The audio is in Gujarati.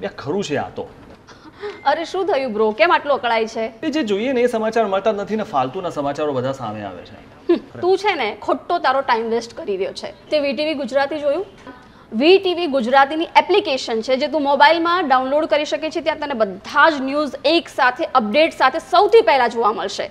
બે ખરું છે આ તો અરે શું થયું બ્રો કેમ આટલો અકળાય છે એ જે જોઈએ ને એ સમાચાર મળતા નથી ને ફાલતુના સમાચારો બધા સામે આવે છે તું છે ને ખોટો તારો ટાઈમ વેસ્ટ કરી રહ્યો છે તે વીટીવી ગુજરાતી જોયું વીટીવી ગુજરાતીની એપ્લિકેશન છે જે તું મોબાઈલમાં ડાઉનલોડ કરી શકે છે ત્યાં તને બધા જ ન્યૂઝ એક સાથે અપડેટ સાથે સૌથી પહેલાં જોવા મળશે